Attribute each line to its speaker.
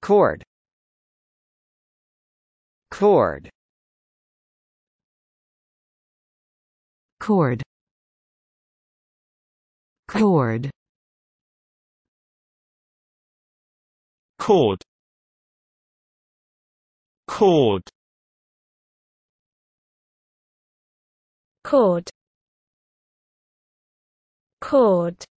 Speaker 1: Cord. Cord. Cord. Cord. Cord. Cord. Cord. Chord